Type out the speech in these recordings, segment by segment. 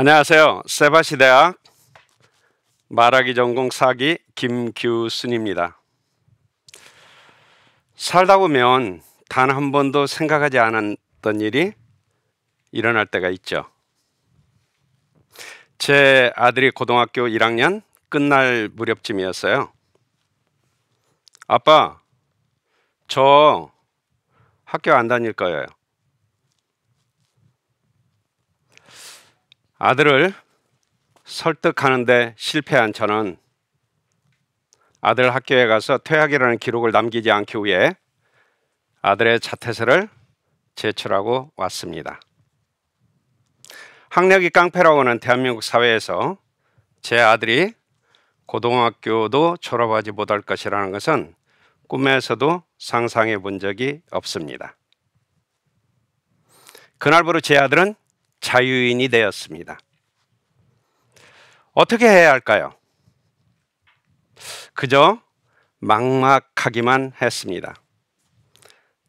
안녕하세요. 세바시 대학 말하기 전공 사기 김규순입니다. 살다 보면 단 한 번도 생각하지 않았던 일이 일어날 때가 있죠. 제 아들이 고등학교 1학년 끝날 무렵쯤이었어요. 아빠, 저 학교 안 다닐 거예요. 아들을 설득하는데 실패한 저는 아들 학교에 가서 퇴학이라는 기록을 남기지 않기 위해 아들의 자퇴서를 제출하고 왔습니다. 학력이 깡패라고는 대한민국 사회에서 제 아들이 고등학교도 졸업하지 못할 것이라는 것은 꿈에서도 상상해 본 적이 없습니다. 그날부로 제 아들은 자유인이 되었습니다. 어떻게 해야 할까요? 그저 막막하기만 했습니다.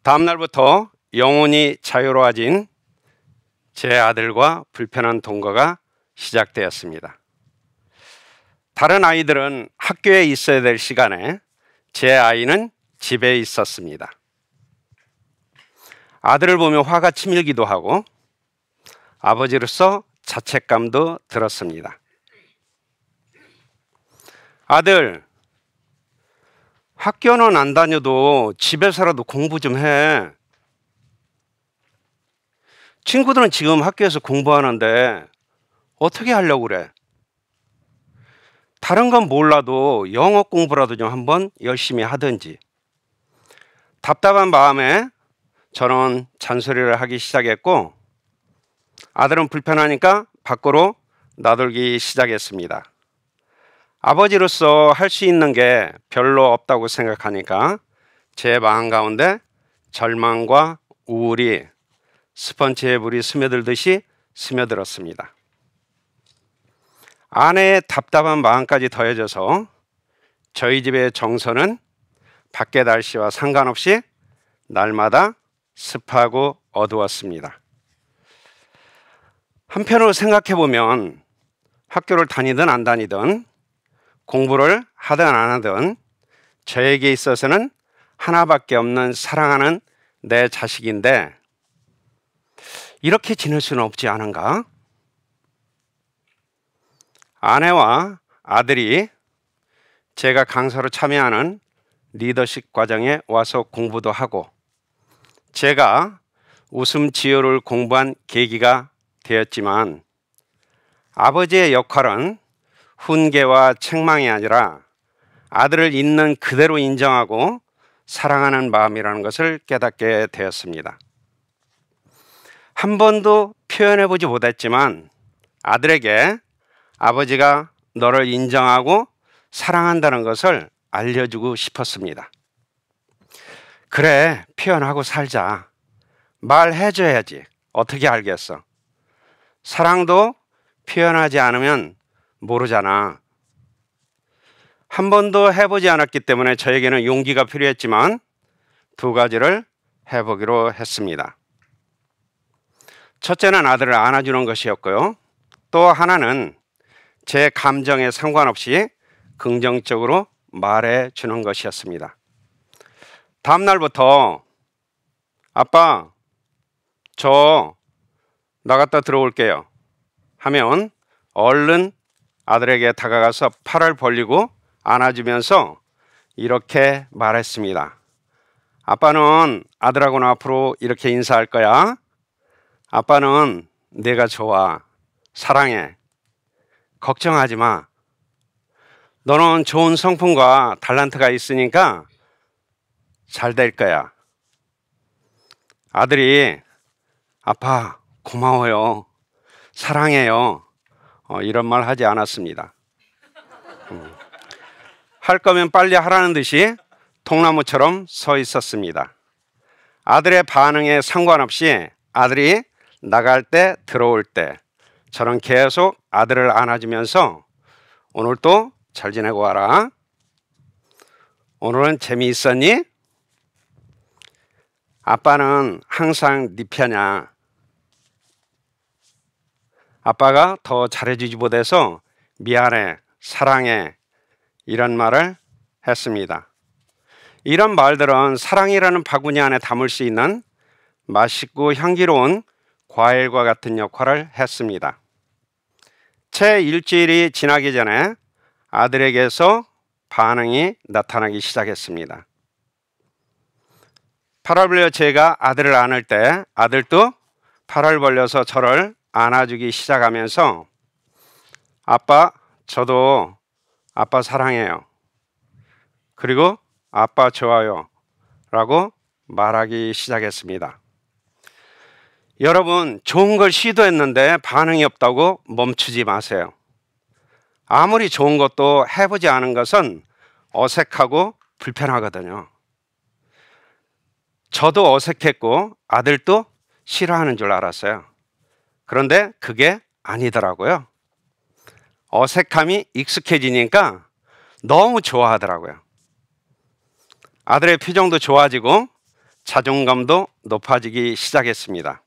다음 날부터 영혼이 자유로워진 제 아들과 불편한 동거가 시작되었습니다. 다른 아이들은 학교에 있어야 될 시간에 제 아이는 집에 있었습니다. 아들을 보며 화가 치밀기도 하고 아버지로서 자책감도 들었습니다. 아들, 학교는 안 다녀도 집에서라도 공부 좀 해. 친구들은 지금 학교에서 공부하는데 어떻게 하려고 그래? 다른 건 몰라도 영어 공부라도 좀 한번 열심히 하든지. 답답한 마음에 저는 잔소리를 하기 시작했고 아들은 불편하니까 밖으로 나돌기 시작했습니다. 아버지로서 할 수 있는 게 별로 없다고 생각하니까 제 마음 가운데 절망과 우울이 스펀지의 물이 스며들듯이 스며들었습니다. 아내의 답답한 마음까지 더해져서 저희 집의 정서는 밖의 날씨와 상관없이 날마다 습하고 어두웠습니다. 한편으로 생각해 보면 학교를 다니든 안 다니든 공부를 하든 안 하든 저에게 있어서는 하나밖에 없는 사랑하는 내 자식인데 이렇게 지낼 수는 없지 않은가? 아내와 아들이 제가 강사로 참여하는 리더십 과정에 와서 공부도 하고 제가 웃음 지효를 공부한 계기가 되었지만 아버지의 역할은 훈계와 책망이 아니라 아들을 있는 그대로 인정하고 사랑하는 마음이라는 것을 깨닫게 되었습니다. 한 번도 표현해 보지 못했지만 아들에게 아버지가 너를 인정하고 사랑한다는 것을 알려주고 싶었습니다. 그래, 표현하고 살자. 말해줘야지. 어떻게 알겠어? 사랑도 표현하지 않으면 모르잖아. 한 번도 해보지 않았기 때문에 저에게는 용기가 필요했지만 두 가지를 해보기로 했습니다. 첫째는 아들을 안아주는 것이었고요. 또 하나는 제 감정에 상관없이 긍정적으로 말해 주는 것이었습니다. 다음날부터 아빠, 저 나갔다 들어올게요. 하면 얼른 아들에게 다가가서 팔을 벌리고 안아주면서 이렇게 말했습니다. 아빠는 아들하고는 앞으로 이렇게 인사할 거야. 아빠는 내가 좋아. 사랑해. 걱정하지 마. 너는 좋은 성품과 달란트가 있으니까 잘 될 거야. 아들이 아빠, 고마워요. 사랑해요. 어, 이런 말 하지 않았습니다. 음. 할 거면 빨리 하라는 듯이 통나무처럼 서 있었습니다. 아들의 반응에 상관없이 아들이 나갈 때 들어올 때 저는 계속 아들을 안아주면서 오늘도 잘 지내고 와라. 오늘은 재미있었니? 아빠는 항상 네 편이야. 아빠가 더 잘해주지 못해서 미안해, 사랑해 이런 말을 했습니다. 이런 말들은 사랑이라는 바구니 안에 담을 수 있는 맛있고 향기로운 과일과 같은 역할을 했습니다. 채 일주일이 지나기 전에 아들에게서 반응이 나타나기 시작했습니다. 팔을 벌려 제가 아들을 안을 때 아들도 팔을 벌려서 저를 안아주기 시작하면서 아빠, 저도 아빠 사랑해요. 그리고 아빠 좋아요. 라고 말하기 시작했습니다. 여러분, 좋은 걸 시도했는데 반응이 없다고 멈추지 마세요. 아무리 좋은 것도 해보지 않은 것은 어색하고 불편하거든요. 저도 어색했고 아들도 싫어하는 줄 알았어요. 그런데 그게 아니더라고요. 어색함이 익숙해지니까 너무 좋아하더라고요. 아들의 표정도 좋아지고 자존감도 높아지기 시작했습니다.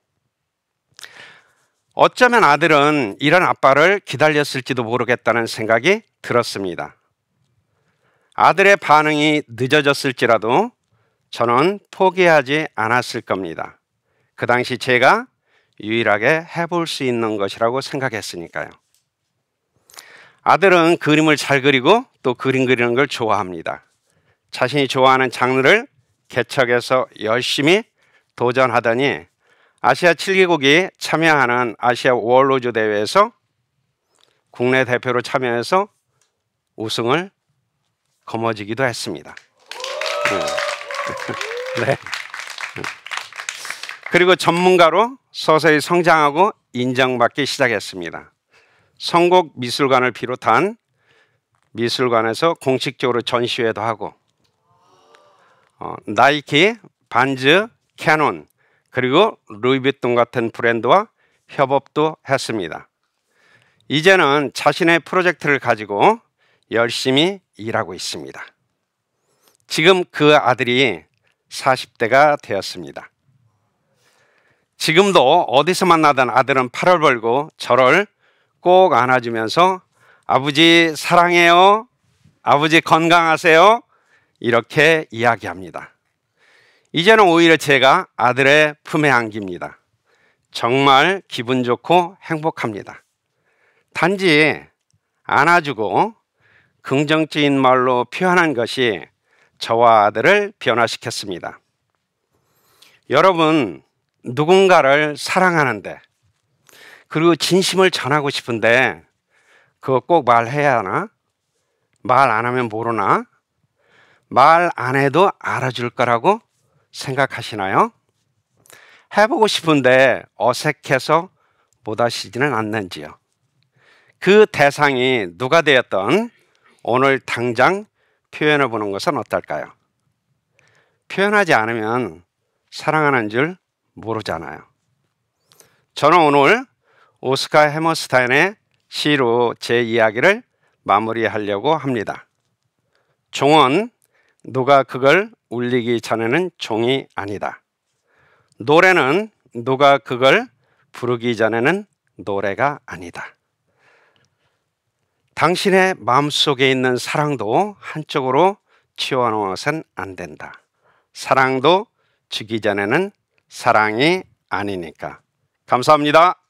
어쩌면 아들은 이런 아빠를 기다렸을지도 모르겠다는 생각이 들었습니다. 아들의 반응이 늦어졌을지라도 저는 포기하지 않았을 겁니다. 그 당시 제가 유일하게 해볼 수 있는 것이라고 생각했으니까요. 아들은 그림을 잘 그리고 또 그림 그리는 걸 좋아합니다. 자신이 좋아하는 장르를 개척해서 열심히 도전하더니 아시아 7개국이 참여하는 아시아 월로즈 대회에서 국내 대표로 참여해서 우승을 거머쥐기도 했습니다. 음. 네. 음. 그리고 전문가로 서서히 성장하고 인정받기 시작했습니다. 성곡 미술관을 비롯한 미술관에서 공식적으로 전시회도 하고 어, 나이키, 반즈, 캐논 그리고 루이비통 같은 브랜드와 협업도 했습니다. 이제는 자신의 프로젝트를 가지고 열심히 일하고 있습니다. 지금 그 아들이 40대가 되었습니다. 지금도 어디서 만나던 아들은 팔을 벌고 저를 꼭 안아주면서 아버지 사랑해요. 아버지 건강하세요. 이렇게 이야기합니다. 이제는 오히려 제가 아들의 품에 안깁니다. 정말 기분 좋고 행복합니다. 단지 안아주고 긍정적인 말로 표현한 것이 저와 아들을 변화시켰습니다. 여러분, 누군가를 사랑하는데 그리고 진심을 전하고 싶은데 그거 꼭 말해야 하나? 말 안 하면 모르나? 말 안 해도 알아줄 거라고 생각하시나요? 해보고 싶은데 어색해서 못 하시지는 않는지요. 그 대상이 누가 되었던 오늘 당장 표현해 보는 것은 어떨까요? 표현하지 않으면 사랑하는 줄 모르잖아요. 저는 오늘 오스카 헤머스타인의 시로 제 이야기를 마무리하려고 합니다. 종은 누가 그걸 울리기 전에는 종이 아니다. 노래는 누가 그걸 부르기 전에는 노래가 아니다. 당신의 마음속에 있는 사랑도 한쪽으로 치워놓아선 안 된다. 사랑도 지기 전에는 사랑이 아니니까. 감사합니다.